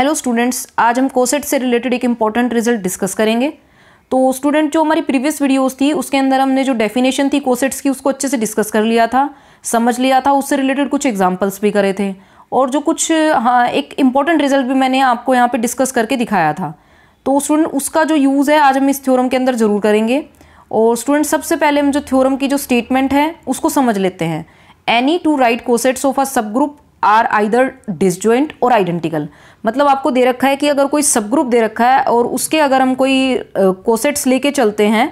hello students आज हम coset से रिलेटेड एक इम्पॉर्टेंट रिजल्ट डिस्कस करेंगे तो स्टूडेंट जो हमारी प्रीवियस वीडियोस थी उसके अंदर हमने जो डेफिनेशन थी कोसेट्स की उसको अच्छे से डिस्कस कर लिया था समझ लिया था उससे रिलेटेड कुछ एग्जाम्पल्स भी करे थे और जो कुछ हाँ एक इम्पॉर्टेंट रिजल्ट भी मैंने आपको यहाँ पर डिस्कस करके दिखाया था तो स्टूडेंट उसका जो यूज़ है आज हम इस थ्योरम के अंदर ज़रूर करेंगे और स्टूडेंट सबसे पहले हम जो थ्योरम की जो स्टेटमेंट है उसको समझ लेते हैं any two right cosets of a subgroup are either disjoint और आइडेंटिकल मतलब आपको दे रखा है कि अगर कोई सब ग्रुप दे रखा है और उसके अगर हम कोई कोसेट्स लेके चलते हैं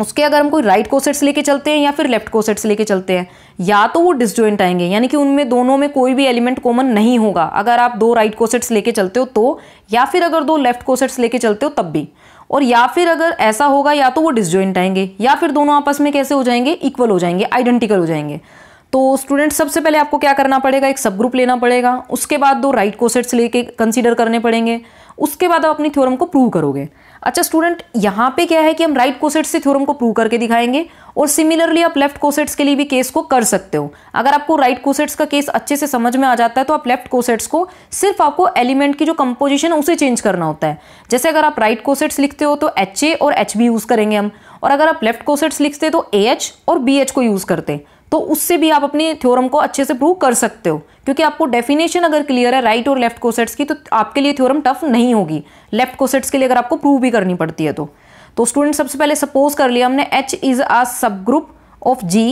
उसके अगर हम कोई राइट कोसेट्स लेके चलते हैं या फिर लेफ्ट कोसेट्स लेके चलते हैं या तो वो डिसजॉइंट आएंगे यानी कि उनमें दोनों में कोई भी एलिमेंट कॉमन नहीं होगा अगर आप दो राइट कोसेट्स लेके चलते हो तो या फिर अगर दो लेफ्ट कोसेट्स लेके चलते हो तब भी और या फिर अगर ऐसा होगा या तो वो डिसजॉइंट आएंगे या फिर दोनों आपस में कैसे हो जाएंगे इक्वल हो जाएंगे आइडेंटिकल हो जाएंगे तो स्टूडेंट सबसे पहले आपको क्या करना पड़ेगा एक सब ग्रुप लेना पड़ेगा उसके बाद दो राइट कोसेट्स लेके कंसीडर करने पड़ेंगे उसके बाद आप अपनी थ्योरम को प्रूव करोगे अच्छा स्टूडेंट यहाँ पे क्या है कि हम राइट कोसेट्स से थ्योरम को प्रूव करके दिखाएंगे और सिमिलरली आप लेफ्ट कोसेट्स के लिए भी केस को कर सकते हो अगर आपको राइट कोसेट्स का केस अच्छे से समझ में आ जाता है तो आप लेफ्ट कोसेट्स को सिर्फ आपको एलिमेंट की जो कंपोजिशन है उसे चेंज करना होता है जैसे अगर आप राइट कोसेट्स लिखते हो तो एच और एच यूज़ करेंगे हम और अगर आप लेफ्ट कोसेट्स लिखते तो ए और बी को यूज़ करते हैं तो उससे भी आप अपने थ्योरम को अच्छे से प्रूव कर सकते हो क्योंकि आपको डेफिनेशन अगर क्लियर है राइट और लेफ्ट कोसेट्स की तो आपके लिए थ्योरम टफ नहीं होगी लेफ्ट कोसेट्स के लिए अगर आपको प्रूव भी करनी पड़ती है तो तो स्टूडेंट सबसे पहले सपोज कर लिया हमने H is a subgroup of G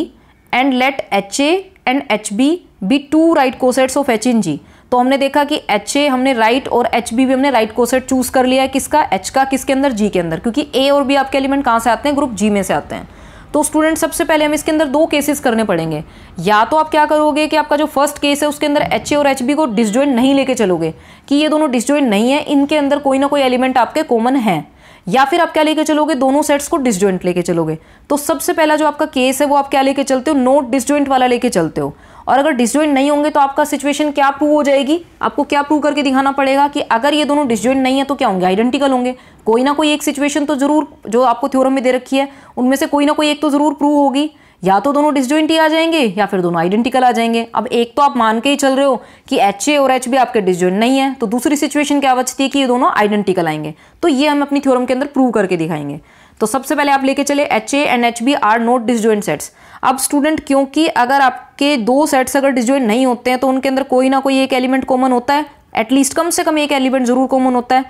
and let H a and H b be two right cosets of H in G तो हमने देखा कि एच ए हमने राइट और एच बी भी हमने राइट कोसेट चूज कर लिया है किसका एच का किसके अंदर जी के अंदर क्योंकि ए और बी आपके एलिमेंट कहाँ से आते हैं ग्रुप जी में से आते हैं तो स्टूडेंट सबसे पहले हमें इसके अंदर दो केसेस करने पड़ेंगे या तो आप क्या करोगे कि आपका जो फर्स्ट केस है उसके अंदर एच और एच को डिसजॉइंट नहीं लेके चलोगे कि ये दोनों डिसजॉइंट नहीं है इनके अंदर कोई ना कोई एलिमेंट आपके कॉमन है या फिर आप क्या लेके चलोगे दोनों सेट्स को डिसजॉइंट लेके चलोगे तो सबसे पहला जो आपका केस है वो आप क्या लेके चलते हो नोट डिसजॉइंट वाला लेके चलते हो और अगर डिसजॉइंट नहीं होंगे तो आपका सिचुएशन क्या प्रूव हो जाएगी आपको क्या प्रूव करके दिखाना पड़ेगा कि अगर ये दोनों डिसजॉइंट नहीं है तो क्या होंगे आइडेंटिकल होंगे कोई ना कोई एक सिचुएशन तो जरूर जो आपको थ्योरम में दे रखी है उनमें से कोई ना कोई एक तो जरूर प्रूव होगी या तो दोनों डिसजॉइंट ही आ जाएंगे या फिर दोनों आइडेंटिकल आ जाएंगे अब एक तो आप मान के ही चल रहे हो कि एच ए और एच बी आपके डिसजॉइंट नहीं है तो दूसरी सिचुएशन क्या बचती है कि ये दोनों आइडेंटिकल आएंगे तो ये हम अपनी थ्योरम के अंदर प्रूव करके दिखाएंगे तो सबसे पहले आप लेके चले H a and H b are not disjoint sets अब स्टूडेंट क्योंकि अगर आपके दो सेट्स अगर डिज्वाइन नहीं होते हैं तो उनके अंदर कोई ना कोई एक एलिमेंट कॉमन होता है एटलीस्ट कम से कम एक एलिमेंट ज़रूर कॉमन होता है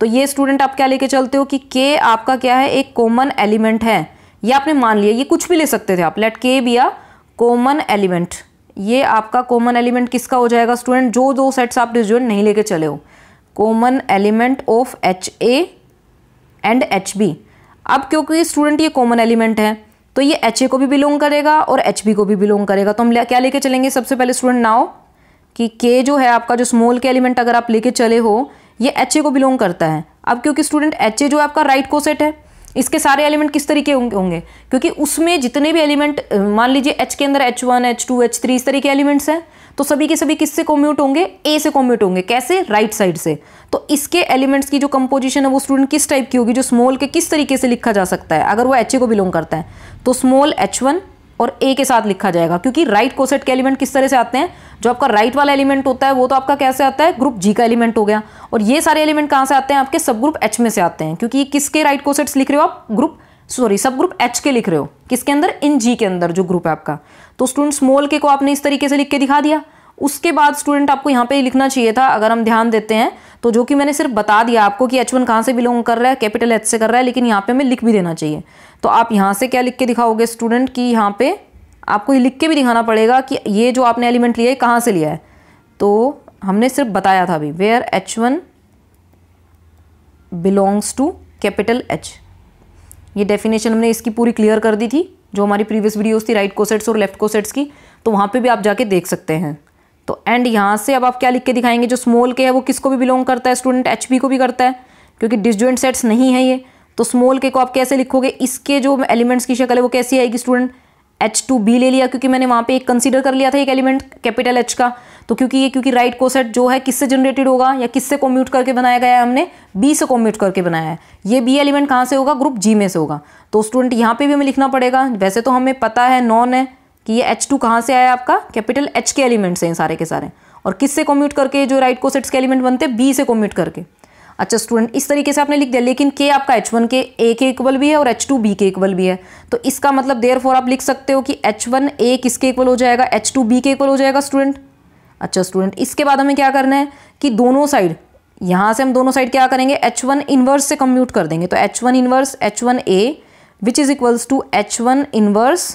तो ये स्टूडेंट आप क्या लेके चलते हो कि के आपका क्या है एक कॉमन एलिमेंट है ये आपने मान लिया ये कुछ भी ले सकते थे आप लेट के भी आ कॉमन एलिमेंट ये आपका कॉमन एलिमेंट किसका हो जाएगा स्टूडेंट जो दो सेट्स आप डिजॉइन नहीं लेके चले हो common element of H a and H b अब क्योंकि स्टूडेंट ये कॉमन एलिमेंट है तो ये एच ए को भी बिलोंग करेगा और एच बी को भी बिलोंग करेगा तो हम ले, क्या लेके चलेंगे सबसे पहले स्टूडेंट नाव कि के जो है आपका जो स्मॉल के एलिमेंट अगर आप लेके चले हो ये एच ए को बिलोंग करता है अब क्योंकि स्टूडेंट एच ए जो आपका राइट right कोसेट है इसके सारे एलिमेंट किस तरीके होंगे क्योंकि उसमें जितने भी एलिमेंट मान लीजिए एच के अंदर H one H two H three इस तरह के एलिमेंट्स हैं तो सभी के सभी किससे कॉम्यूट होंगे ए से कॉम्यूट होंगे कैसे राइट right साइड से तो इसके एलिमेंट्स की जो कंपोजिशन है वो स्टूडेंट किस टाइप की होगी जो स्मॉल के किस तरीके से लिखा जा सकता है अगर वो एच ए को बिलोंग करता है तो स्मॉल एच वन और ए के साथ लिखा जाएगा क्योंकि राइट कोसेट के एलिमेंट किस तरह से आते हैं जो आपका राइट वाला एलिमेंट होता है वो तो आपका कैसे आता है ग्रुप जी का एलिमेंट हो गया और ये सारे एलिमेंट कहाँ से आते हैं आपके सब ग्रुप एच में से आते हैं क्योंकि किसके राइट कोसेट्स लिख रहे हो आप group sorry subgroup H के लिख रहे हो किसके अंदर इन जी के अंदर जो ग्रुप है आपका तो स्टूडेंट स्मॉल के को आपने इस तरीके से लिख के दिखा दिया उसके बाद स्टूडेंट आपको यहाँ पे लिखना चाहिए था अगर हम ध्यान देते हैं तो जो कि मैंने सिर्फ बता दिया आपको कि एच वन कहाँ से बिलोंग कर रहा है कैपिटल एच से कर रहा है लेकिन यहाँ पे हमें लिख भी देना चाहिए तो आप यहाँ से क्या लिख के दिखाओगे स्टूडेंट कि यहाँ पे आपको ये लिख के भी दिखाना पड़ेगा कि ये जो आपने एलिमेंट लिया है कहाँ से लिया है तो हमने सिर्फ बताया था अभी where H one belongs to capital H ये डेफिनेशन हमने इसकी पूरी क्लियर कर दी थी जो हमारी प्रीवियस वीडियोस थी राइट कोसेट्स और लेफ्ट कोसेट्स की तो वहाँ पे भी आप जाके देख सकते हैं तो एंड यहाँ से अब आप क्या लिख के दिखाएंगे जो स्मॉल के है वो किसको भी बिलोंग करता है स्टूडेंट एच को भी करता है क्योंकि डिस्जॉइंट सेट्स नहीं है ये तो स्मॉल के को आप कैसे लिखोगे इसके जो एलिमेंट्स की शक्ल है वो कैसी आएगी स्टूडेंट एच टू बी ले लिया क्योंकि मैंने वहाँ पे एक कंसीडर कर लिया था एक एलिमेंट कैपिटल एच का तो क्योंकि ये क्योंकि राइट कोसेट जो है किससे जनरेटेड होगा या किससे कॉम्यूट करके बनाया गया है हमने बी से कॉम्यूट करके बनाया है ये बी एलिमेंट कहाँ से होगा ग्रुप जी में से होगा तो स्टूडेंट यहाँ पे भी हमें लिखना पड़ेगा वैसे तो हमें पता है नॉन है कि ये H2 टू कहाँ से आया आपका कैपिटल H के एलिमेंट्स हैं सारे के सारे और किस से कॉम्यूट करके जो राइट कोसेट्स के एलिमेंट बनते हैं बी से कॉम्यूट करके अच्छा स्टूडेंट इस तरीके से आपने लिख दिया लेकिन के आपका एच वन के ए के इक्वल भी है और एच टू बी के इक्वल भी है तो इसका मतलब देयर फॉर आप लिख सकते हो कि एच वन ए किसके इक्वल हो जाएगा एच टू बी के इक्वल हो जाएगा स्टूडेंट अच्छा स्टूडेंट इसके बाद हमें क्या करना है कि दोनों साइड यहाँ से हम दोनों साइड क्या करेंगे एच वन इनवर्स से कम्यूट कर देंगे तो H one inverse H one a which is equals to H one inverse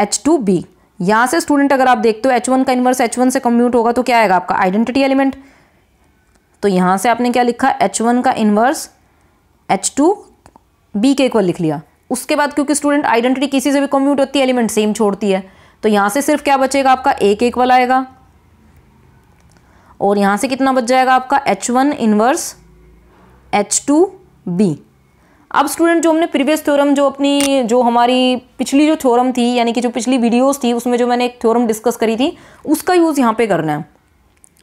H two b यहाँ से स्टूडेंट अगर आप देखते हो एच वन का इन्वर्स एच वन से कम्यूट होगा तो क्या आएगा आपका आइडेंटिटी एलिमेंट तो यहाँ से आपने क्या लिखा एच वन का इन्वर्स एच टू बी के इक्वल लिख लिया उसके बाद क्योंकि स्टूडेंट आइडेंटिटी किसी से भी कम्यूट होती है एलिमेंट सेम छोड़ती है तो यहाँ से सिर्फ क्या बचेगा आपका ए के इक्वल आएगा और यहाँ से कितना बच जाएगा आपका H one inverse H two b अब स्टूडेंट जो हमने प्रीवियस थ्योरम जो अपनी जो हमारी पिछली जो थ्योरम थी यानी कि जो पिछली वीडियोस थी उसमें जो मैंने एक थ्योरम डिस्कस करी थी उसका यूज़ यहाँ पे करना है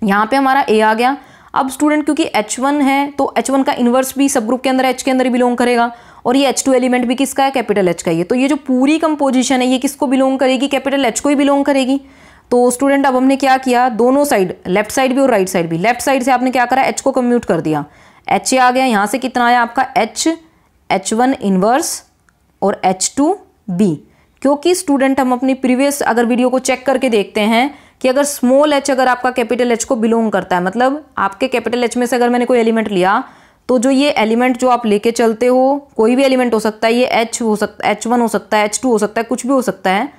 यहाँ पे हमारा ए आ गया अब स्टूडेंट क्योंकि एच वन है तो एच वन का इन्वर्स भी सब ग्रुप के अंदर एच के अंदर बिलोंग करेगा और ये एच टू एलिमेंट भी किसका है कैपिटल एच का ही है तो ये जो पूरी कंपोजिशन है ये किसको बिलोंग करेगी कैपिटल एच को ही बिलोंग करेगी तो स्टूडेंट अब हमने क्या किया दोनों साइड लेफ्ट साइड भी और राइट साइड भी लेफ्ट साइड से आपने क्या करा एच को कम्यूट कर दिया एच ए आ गया यहाँ से कितना आया आपका एच एच वन इन्वर्स और एच टू बी क्योंकि स्टूडेंट हम अपनी प्रीवियस अगर वीडियो को चेक करके देखते हैं कि अगर स्मॉल एच अगर आपका कैपिटल एच को बिलोंग करता है मतलब आपके कैपिटल एच में से अगर मैंने कोई एलिमेंट लिया तो जो ये एलिमेंट जो आप लेके चलते हो कोई भी एलिमेंट हो सकता है ये एच हो सकता एच वन हो सकता है एच टू हो सकता है कुछ भी हो सकता है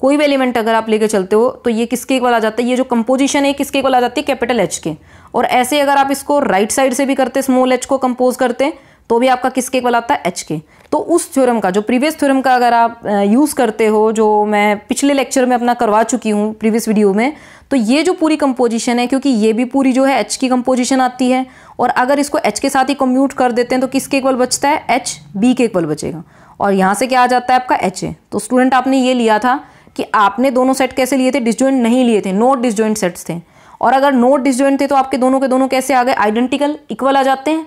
कोई भी एलिमेंट अगर आप लेके चलते हो तो ये किसके इक्वल आ जाता है ये जो कंपोजिशन है किसके इक्वल आ जाती है कैपिटल एच के और ऐसे अगर आप इसको राइट right साइड से भी करते स्मॉल एच को कंपोज करते तो भी आपका किसके इक्वल आता है एच के तो उस थ्योरम का जो प्रीवियस थ्योरम का अगर आप यूज़ करते हो जो मैं पिछले लेक्चर में अपना करवा चुकी हूँ प्रीवियस वीडियो में तो ये जो पूरी कंपोजिशन है क्योंकि ये भी पूरी जो है एच की कंपोजिशन आती है और अगर इसको एच के साथ ही कम्यूट कर देते हैं तो किसके इक्वल बचता है एच बी के इक्वल बचेगा और यहाँ से क्या आ जाता है आपका एच ए तो स्टूडेंट आपने ये लिया था कि आपने दोनों सेट कैसे लिए थे डिसजॉइंट नहीं लिए थे नॉट डिसजॉइंट सेट्स थे और अगर नोट डिसजॉइंट थे तो आपके दोनों के दोनों कैसे आ गए आइडेंटिकल इक्वल आ जाते हैं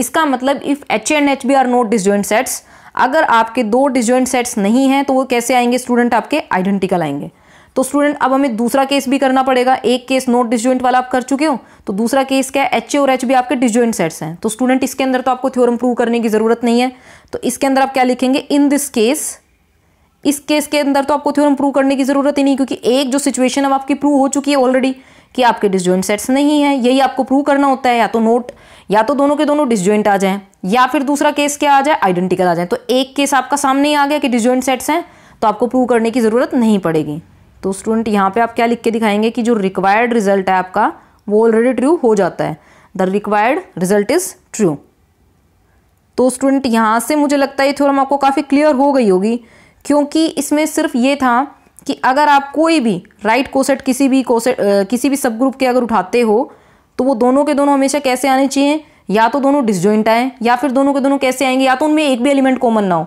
इसका मतलब if H and H b are not disjoint sets अगर आपके दो डिजॉइंट सेट्स नहीं हैं तो वो कैसे आएंगे स्टूडेंट आपके आइडेंटिकल आएंगे तो स्टूडेंट अब हमें दूसरा केस भी करना पड़ेगा एक केस नोट डिजॉइंट वाला आप कर चुके हो तो दूसरा केस क्या है एच ए और एच बी आपके डिजॉइंट सेट्स हैं तो स्टूडेंट इसके अंदर तो आपको थ्योरम प्रूव करने की ज़रूरत नहीं है तो इसके अंदर आप क्या लिखेंगे इन दिस केस इस केस के अंदर तो आपको थ्योरम प्रूव करने की ज़रूरत ही नहीं क्योंकि एक जो सिचुएशन अब आपकी प्रूव हो चुकी है ऑलरेडी कि आपके डिसजॉइंट सेट्स नहीं है यही आपको प्रूव करना होता है या तो नोट या तो दोनों के दोनों डिसजॉइंट आ जाएं या फिर दूसरा केस क्या आ जाए आइडेंटिकल आ जाए तो एक केस आपका सामने ही आ गया कि डिसजॉइंट सेट्स हैं तो आपको प्रूव करने की ज़रूरत नहीं पड़ेगी तो स्टूडेंट यहाँ पे आप क्या लिख के दिखाएंगे कि जो रिक्वायर्ड रिजल्ट है आपका वो ऑलरेडी ट्रू हो जाता है the required result is true तो स्टूडेंट यहाँ से मुझे लगता है ये थ्योरम आपको काफ़ी क्लियर हो गई होगी क्योंकि इसमें सिर्फ ये था कि अगर आप कोई भी राइट कोसेट किसी भी कोसेट किसी भी सब ग्रुप के अगर उठाते हो तो वो दोनों के दोनों हमेशा कैसे आने चाहिए या तो दोनों डिसजॉइंट आएँ या फिर दोनों के दोनों कैसे आएंगे या तो उनमें एक भी एलिमेंट कॉमन ना हो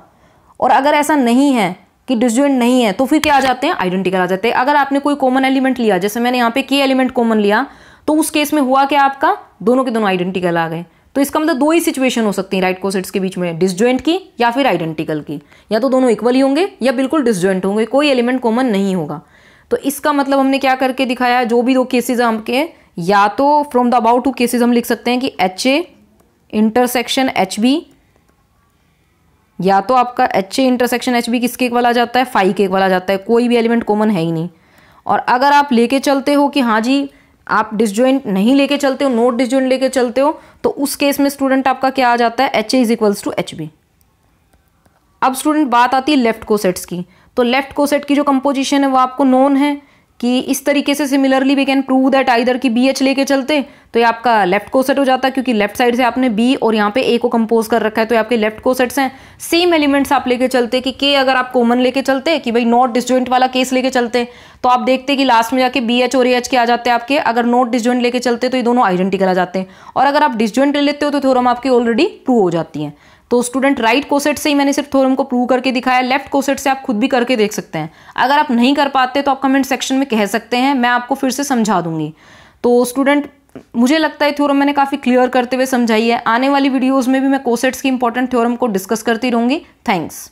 और अगर ऐसा नहीं है कि डिसजॉइंट नहीं है तो फिर क्या आ जाते हैं आइडेंटिकल आ जाते हैं अगर आपने कोई कॉमन एलिमेंट लिया जैसे मैंने यहाँ पे के एलिमेंट कॉमन लिया तो उस केस में हुआ क्या आपका दोनों के दोनों आइडेंटिकल आ गए तो इसका मतलब दो ही सिचुएशन हो सकती है राइट कोसेट्स के बीच में डिसज्वाइंट की या फिर आइडेंटिकल की या तो दोनों इक्वल ही होंगे या बिल्कुल डिसज्वाइंट होंगे कोई एलिमेंट कॉमन नहीं होगा तो इसका मतलब हमने क्या करके दिखाया जो भी दो केसेज आपके या तो from the about two cases हम लिख सकते हैं कि H a intersection H b या तो आपका H a intersection H b किसके वाला आ जाता है फाइव के वाला आ जाता है कोई भी एलिमेंट कॉमन है ही नहीं और अगर आप लेके चलते हो कि हाँ जी आप डिसजॉइंट नहीं लेके चलते हो नोट डिसजॉइंट लेके चलते हो तो उस केस में स्टूडेंट आपका क्या आ जाता है H a is equals to H b अब स्टूडेंट बात आती है लेफ्ट कोसेट्स की तो लेफ्ट कोसेट की जो कंपोजिशन है वो आपको नोन है कि इस तरीके से similarly we can prove that either कि बी एच लेके चलते तो ये आपका लेफ्ट कोसेट हो जाता है क्योंकि लेफ्ट साइड से आपने बी और यहाँ पे ए को कंपोज कर रखा है तो ये आपके लेफ्ट कोसेट्स हैं सेम एलिमेंट्स आप लेके चलते कि के अगर आप कॉमन लेके चलते कि भाई नॉट डिसजॉइंट वाला केस लेके चलते तो आप देखते कि लास्ट में जाके बी एच और ए एच के आ जाते हैं आपके अगर नॉट डिसजॉइंट लेके चलते तो ये दोनों आइडेंटिकल आ जाते हैं और अगर आप डिस्जॉइंट ले लेते हो तो थ्योरम आपकी ऑलरेडी प्रूव हो जाती है तो स्टूडेंट राइट कोसेट से ही मैंने सिर्फ थ्योरम को प्रूव करके दिखाया लेफ्ट कोसेट से आप खुद भी करके देख सकते हैं अगर आप नहीं कर पाते तो आप कमेंट सेक्शन में कह सकते हैं मैं आपको फिर से समझा दूंगी तो स्टूडेंट मुझे लगता है थ्योरम मैंने काफ़ी क्लियर करते हुए समझाई है आने वाली वीडियोज़ में भी मैं कोसेट्स की इंपॉर्टेंट थ्योरम को डिस्कस करती रहूँगी थैंक्स